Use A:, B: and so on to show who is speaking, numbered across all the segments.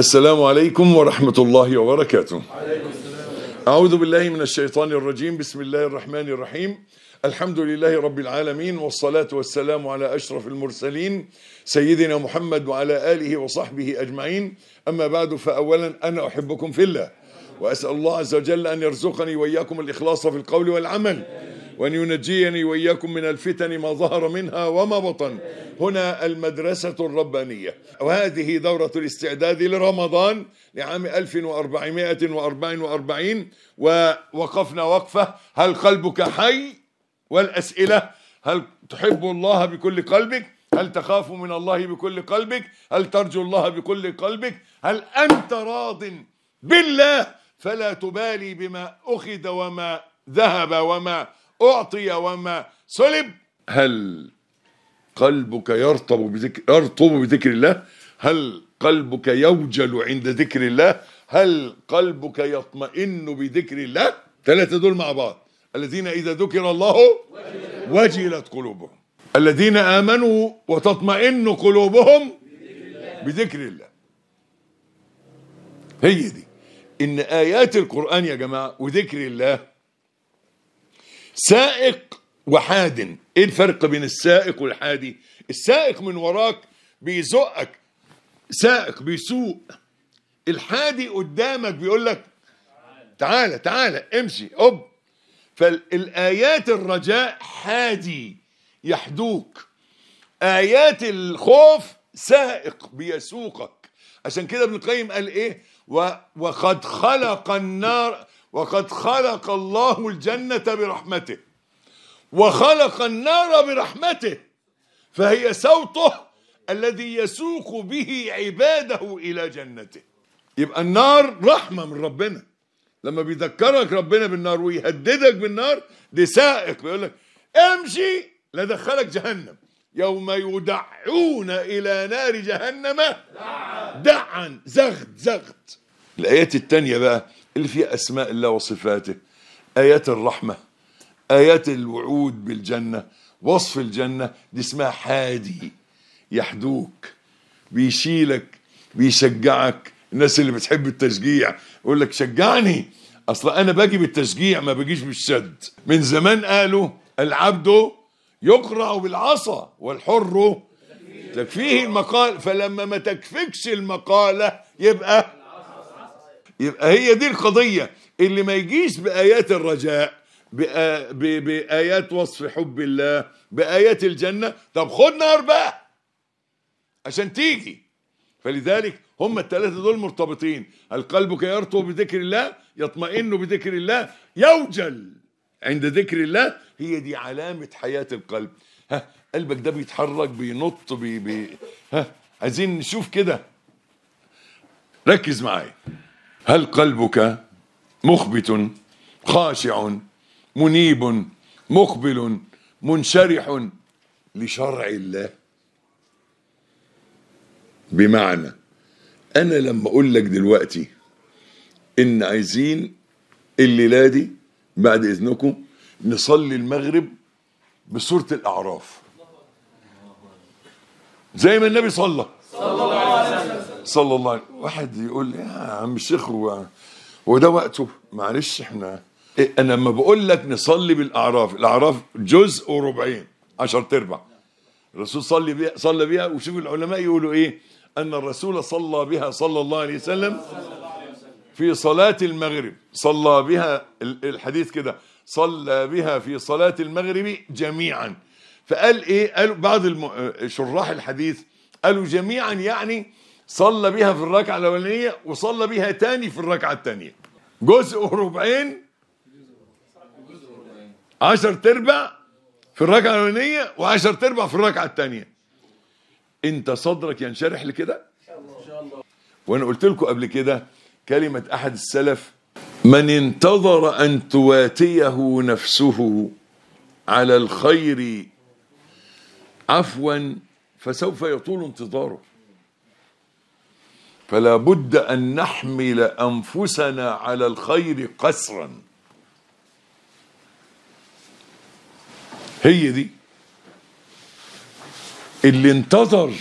A: السلام عليكم ورحمة الله وبركاته أعوذ بالله من الشيطان الرجيم بسم الله الرحمن الرحيم الحمد لله رب العالمين والصلاة والسلام على أشرف المرسلين سيدنا محمد وعلى آله وصحبه أجمعين أما بعد فأولا أنا أحبكم في الله وأسأل الله عز وجل أن يرزقني وإياكم الإخلاص في القول والعمل وأن ينجيني وإياكم من الفتن ما ظهر منها وما بطن هنا المدرسة الربانية وهذه دورة الاستعداد لرمضان لعام 1444 ووقفنا وقفة هل قلبك حي والأسئلة هل تحب الله بكل قلبك هل تخاف من الله بكل قلبك هل ترجو الله بكل قلبك هل أنت راض بالله فلا تبالي بما أخذ وما ذهب وما أعطي وما سلب هل قلبك يرطب بذكر يرطب بذكر الله هل قلبك يوجل عند ذكر الله هل قلبك يطمئن بذكر الله ثلاثة دول مع بعض الذين إذا ذكر الله وجلت قلوبهم الذين آمنوا وتطمئن قلوبهم بذكر الله هي دي إن آيات القرآن يا جماعة وذكر الله سائق وحاد ايه الفرق بين السائق والحادي السائق من وراك بيزقك سائق بيسوق الحادي قدامك بيقول لك تعالى تعالى امشي اب فالآيات الرجاء حادي يحدوك آيات الخوف سائق بيسوقك عشان كده ابن القيم قال ايه وقد خلق النار وقد خلق الله الجنة برحمته وخلق النار برحمته فهي سوطه الذي يسوق به عباده إلى جنته يبقى النار رحمة من ربنا لما بيذكرك ربنا بالنار ويهددك بالنار دي سائق بيقول لك امشي لدخلك جهنم يوم يدعون إلى نار جهنم دعا زغد زغد الآيات الثانية بقى اللي فيها أسماء الله وصفاته آيات الرحمة آيات الوعود بالجنة وصف الجنة دي اسمها حادي يحدوك بيشيلك بيشجعك الناس اللي بتحب التشجيع يقول لك شجعني اصل انا باجي بالتشجيع ما باجيش بالشد من زمان قالوا العبد يقرع بالعصا والحر تكفيه المقال فلما ما تكفكش المقاله يبقى يبقى هي دي القضية اللي ما يجيش بآيات الرجاء بآيات وصف حب الله بآيات الجنة طب خد نار بقى عشان تيجي فلذلك هم الثلاثة دول مرتبطين القلب يرطو بذكر الله يطمئن بذكر الله يوجل عند ذكر الله هي دي علامة حياة القلب ها قلبك ده بيتحرك بينط بي بي ها عايزين نشوف كده ركز معايا هل قلبك مخبت خاشع منيب مقبل منشرح لشرع الله بمعنى انا لما اقول لك دلوقتي ان عايزين الليله دي بعد اذنكم نصلي المغرب بسوره الاعراف زي ما النبي صلى صلى الله عليه وسلم صلى الله عليه وسلم واحد يقول يا عم الشيخ هو هو ده وقته معلش احنا إيه, انا لما بقول لك نصلي بالاعراف الاعراف جزء وربعين عشر ارباع الرسول صلي بيها صلى بيها وشوف العلماء يقولوا ايه ان الرسول صلى بها صلى الله عليه وسلم في صلاة المغرب صلى بها الحديث كده صلى بها في صلاة المغرب جميعا فقال ايه قالوا بعض شراح الحديث قالوا جميعا يعني صلى بيها في الركعة الأولانية وصلى بيها تاني في الركعة التانية جزء وربعين عشر تربع في الركعة الأولانية وعشر تربع في الركعة التانية أنت صدرك ينشرح لكده وأنا قلت لكم قبل كده كلمة أحد السلف من انتظر أن تواتيه نفسه على الخير عفوا فسوف يطول انتظاره فلا بد أن نحمل أنفسنا على الخير قسرا هي دي اللي انتظر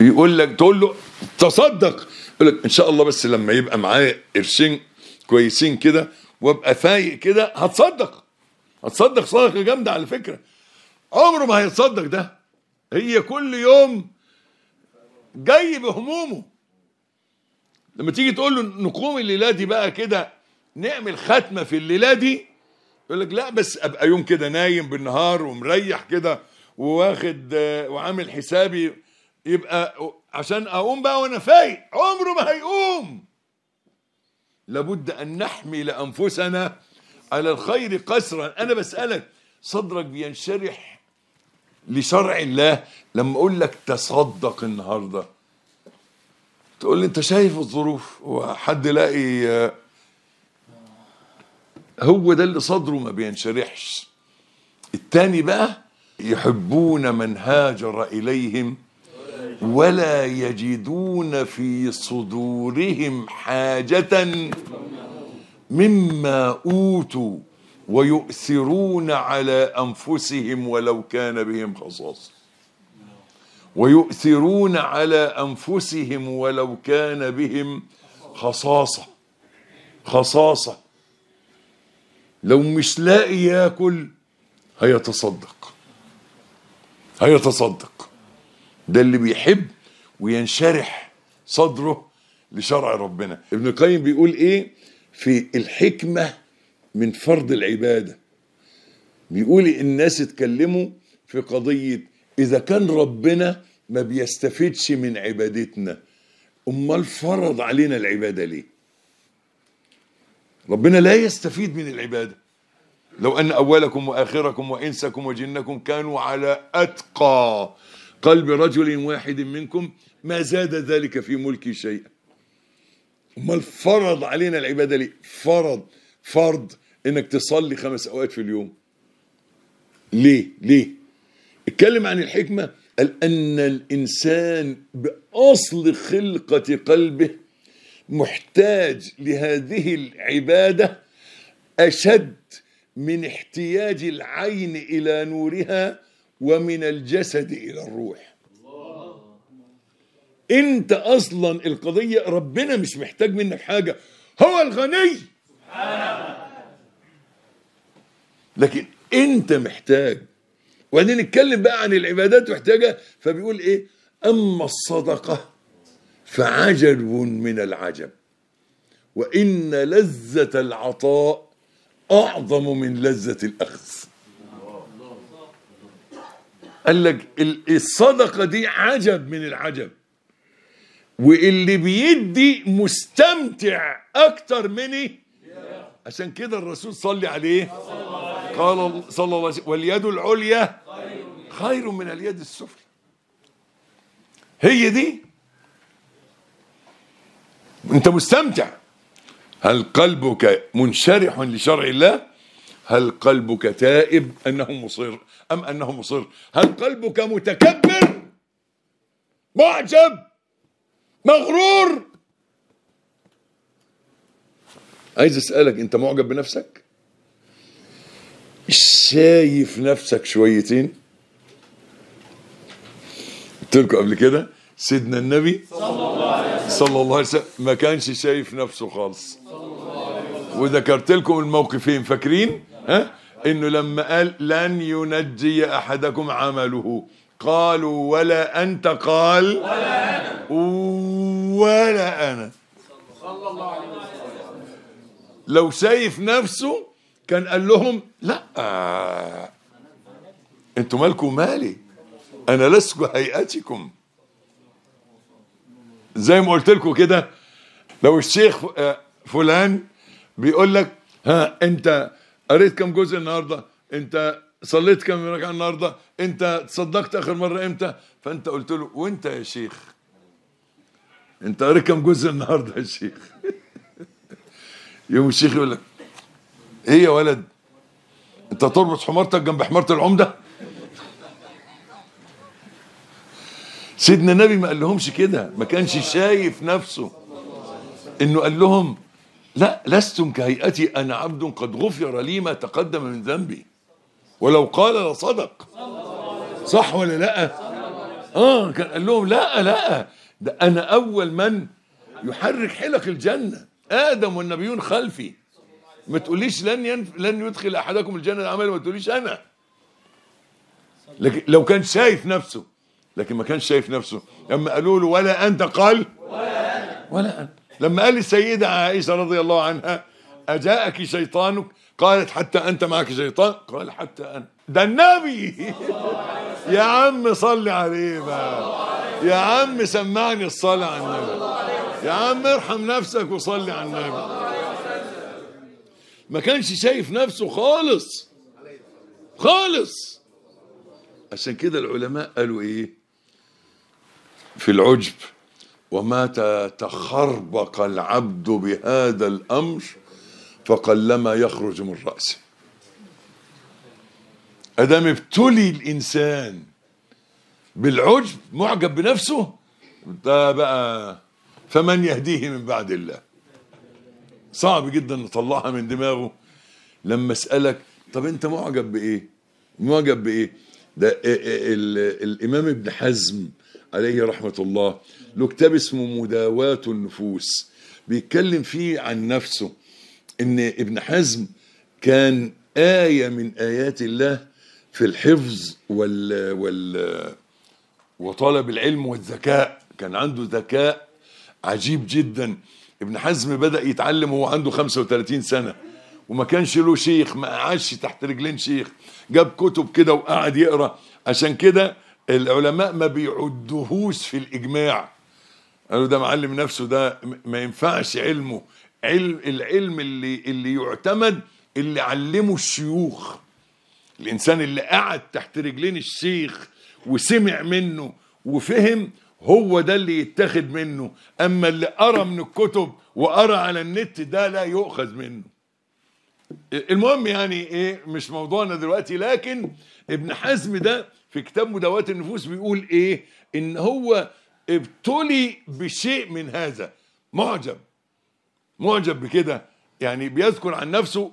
A: يقول لك تقول له تصدق يقول لك ان شاء الله بس لما يبقى معايا قرشين كويسين كده وابقى فايق كده هتصدق هتصدق صدقه جامده على فكره عمره ما هيتصدق ده هي كل يوم جاي بهمومه لما تيجي تقول له نقوم الليله دي بقى كده نعمل ختمه في الليله دي يقول لك لا بس ابقى يوم كده نايم بالنهار ومريح كده وواخد وعامل حسابي يبقى عشان اقوم بقى وانا فايق عمره ما هيقوم لابد ان نحمل انفسنا على الخير قسرا انا بسالك صدرك بينشرح لشرع الله لما اقول لك تصدق النهارده تقول لي انت شايف الظروف وحد لاقي هو ده اللي صدره ما بينشرحش التاني بقى يحبون من هاجر اليهم ولا يجدون في صدورهم حاجه مما اوتوا ويؤثرون على انفسهم ولو كان بهم خصاصه ويؤثرون على انفسهم ولو كان بهم خصاصه خصاصه لو مش لاقي ياكل هيتصدق هيتصدق ده اللي بيحب وينشرح صدره لشرع ربنا ابن القيم بيقول ايه في الحكمه من فرض العباده بيقول إيه؟ الناس اتكلموا في قضيه اذا كان ربنا ما بيستفدش من عبادتنا امال فرض علينا العباده ليه ربنا لا يستفيد من العباده لو ان اولكم واخركم وانسكم وجنكم كانوا على اتقى قلب رجل واحد منكم ما زاد ذلك في ملكي شيئا امال فرض علينا العباده ليه فرض فرض انك تصلي خمس اوقات في اليوم ليه ليه اتكلم عن الحكمه قال أن الإنسان بأصل خلقة قلبه محتاج لهذه العبادة أشد من احتياج العين إلى نورها ومن الجسد إلى الروح الله. أنت أصلا القضية ربنا مش محتاج منك حاجة هو الغني لكن أنت محتاج وبعدين نتكلم بقى عن العبادات محتاجه فبيقول ايه اما الصدقه فعجب من العجب وان لذه العطاء اعظم من لذه الاخذ قال لك الصدقه دي عجب من العجب واللي بيدي مستمتع اكتر مني عشان كده الرسول صلي عليه قال صلى الله عليه وسلم واليد العليا خير من اليد السفلى هي دي انت مستمتع هل قلبك منشرح لشرع الله هل قلبك تائب انه مصر ام انه مصر هل قلبك متكبر معجب مغرور عايز اسالك انت معجب بنفسك شايف نفسك شويتين قلت لكم قبل كده سيدنا النبي صلى الله عليه وسلم ما كانش شايف نفسه خالص وذكرت لكم الموقفين فاكرين ها انه لما قال لن ينجي احدكم عمله قالوا ولا انت قال ولا انا ولا انا لو شايف نفسه كان قال لهم لا انتوا مالكم مالي انا لست هيئتكم زي ما قلت لكم كده لو الشيخ آه، فلان بيقول لك ها انت قريت كم جزء النهارده انت صليت كم ركعه النهارده انت تصدقت اخر مره امتى فانت قلت له وانت يا شيخ انت قريت كم جزء النهارده يا شيخ يوم الشيخ يقول لك ايه يا ولد انت تربط حمارتك جنب حمارة العمدة سيدنا النبي ما قال لهمش كده ما كانش شايف نفسه انه قال لهم لا لستم كهيئتي انا عبد قد غفر لي ما تقدم من ذنبي ولو قال لصدق صح ولا لا اه كان قال لهم لا لا ده انا اول من يحرك حلق الجنه ادم والنبيون خلفي ما تقوليش لن ينف... لن يدخل احدكم الجنه العمل ما تقوليش انا لكن لو كان شايف نفسه لكن ما كانش شايف نفسه لما قالوا له ولا انت قال ولا انا ولا انا لما قال السيده عائشه رضي الله عنها اجاءك شيطانك قالت حتى انت معك شيطان قال حتى انا ده النبي يا عم صل عليه بقى يا عم سمعني الصلاه على النبي يا عم ارحم نفسك وصلي على النبي ما كانش شايف نفسه خالص خالص عشان كده العلماء قالوا ايه في العجب وما تخربق العبد بهذا الامر فقلما يخرج من راسه ادام ابتلي الانسان بالعجب معجب بنفسه ده بقى فمن يهديه من بعد الله صعب جدا نطلعها من دماغه لما اسالك طب انت معجب بايه معجب بايه ده الامام ابن حزم عليه رحمه الله له كتاب اسمه مداواه النفوس بيتكلم فيه عن نفسه ان ابن حزم كان ايه من ايات الله في الحفظ وال وال وطلب العلم والذكاء كان عنده ذكاء عجيب جدا ابن حزم بدأ يتعلم وهو عنده 35 سنة وما كانش له شيخ ما قعدش تحت رجلين شيخ جاب كتب كده وقعد يقرا عشان كده العلماء ما بيعدهوش في الإجماع قالوا ده معلم نفسه ده ما ينفعش علمه علم العلم اللي اللي يعتمد اللي علمه الشيوخ الانسان اللي قعد تحت رجلين الشيخ وسمع منه وفهم هو ده اللي يتاخد منه اما اللي قرا من الكتب وقرا على النت ده لا يؤخذ منه المهم يعني ايه مش موضوعنا دلوقتي لكن ابن حزم ده في كتاب مدوات النفوس بيقول ايه ان هو ابتلي بشيء من هذا معجب معجب بكده يعني بيذكر عن نفسه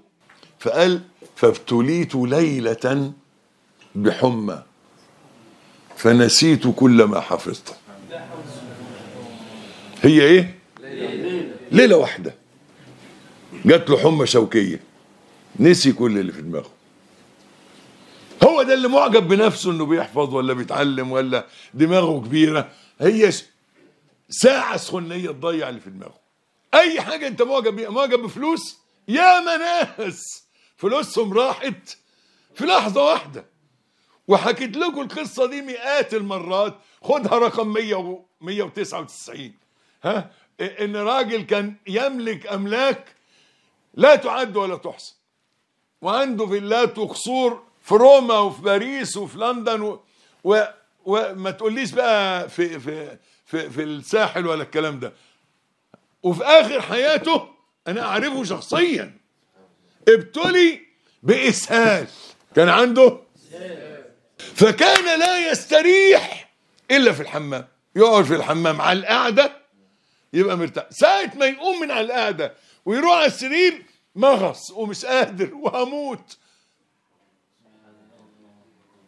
A: فقال فابتليت ليله بحمى فنسيت كل ما حفظته هي ايه ليله واحده جات له حمى شوكيه نسي كل اللي في دماغه هو ده اللي معجب بنفسه انه بيحفظ ولا بيتعلم ولا دماغه كبيره هي ساعه سخنيه تضيع اللي في دماغه اي حاجه انت معجب بيها معجب بفلوس يا ناس فلوسهم راحت في لحظه واحده وحكيت لكم القصه دي مئات المرات خدها رقم 100 و 199 ها ان راجل كان يملك املاك لا تعد ولا تحصى وعنده فيلات وقصور في روما وفي باريس وفي لندن و... و... وما تقوليش بقى في في في, في الساحل ولا الكلام ده وفي اخر حياته انا اعرفه شخصيا ابتلي باسهال كان عنده فكان لا يستريح الا في الحمام يقعد في الحمام على القعده يبقى مرتاح ساعة ما يقوم من على القعدة ويروح على السرير مغص ومش قادر وهموت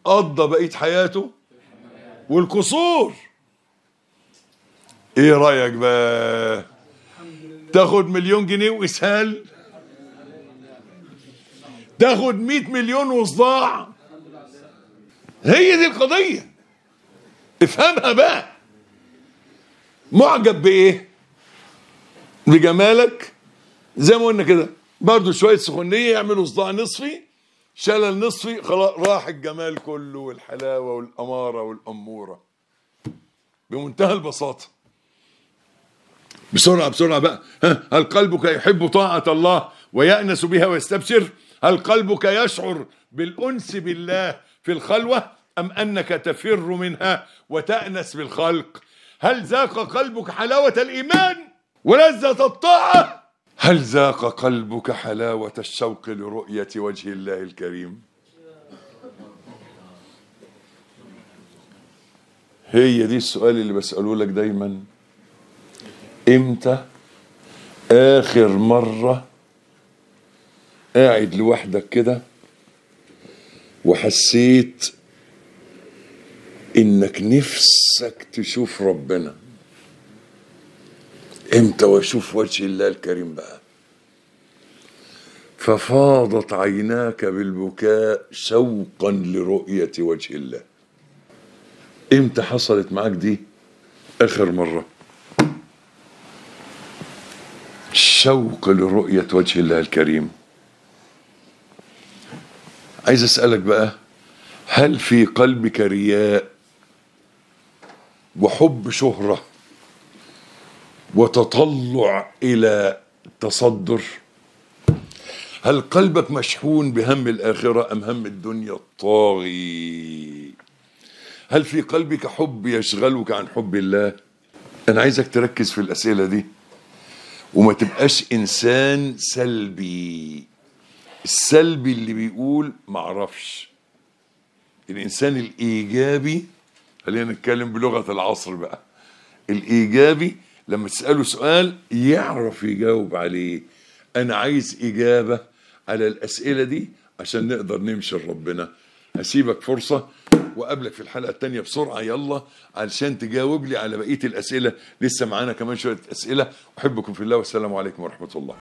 A: قضى بقية حياته والقصور ايه رأيك بقى تاخد مليون جنيه وإسهال تاخد 100 مليون وصداع هي دي القضية افهمها بقى معجب بايه لجمالك زي ما قلنا كده برضو شوية سخونية يعملوا صداع نصفي شلل نصفي خلاص راح الجمال كله والحلاوة والأمارة والأمورة بمنتهى البساطة بسرعة بسرعة بقى ها هل قلبك يحب طاعة الله ويأنس بها ويستبشر هل قلبك يشعر بالأنس بالله في الخلوة أم أنك تفر منها وتأنس بالخلق هل ذاق قلبك حلاوة الإيمان ولذة الطاعة هل ذاق قلبك حلاوة الشوق لرؤية وجه الله الكريم هي دي السؤال اللي بسأله لك دايما امتى آخر مرة قاعد لوحدك كده وحسيت انك نفسك تشوف ربنا امتى واشوف وجه الله الكريم بقى ففاضت عيناك بالبكاء شوقا لرؤية وجه الله امتى حصلت معاك دي اخر مرة شوق لرؤية وجه الله الكريم عايز اسألك بقى هل في قلبك رياء وحب شهره وتطلع الى تصدر هل قلبك مشحون بهم الاخره ام هم الدنيا الطاغي هل في قلبك حب يشغلك عن حب الله انا عايزك تركز في الاسئله دي وما تبقاش انسان سلبي السلبي اللي بيقول معرفش الانسان الايجابي خلينا نتكلم بلغه العصر بقى الايجابي لما تسأله سؤال يعرف يجاوب عليه أنا عايز إجابة على الأسئلة دي عشان نقدر نمشي لربنا هسيبك فرصة وقابلك في الحلقة التانية بسرعة يلا علشان تجاوب لي على بقية الأسئلة لسه معانا كمان شوية أسئلة أحبكم في الله والسلام عليكم ورحمة الله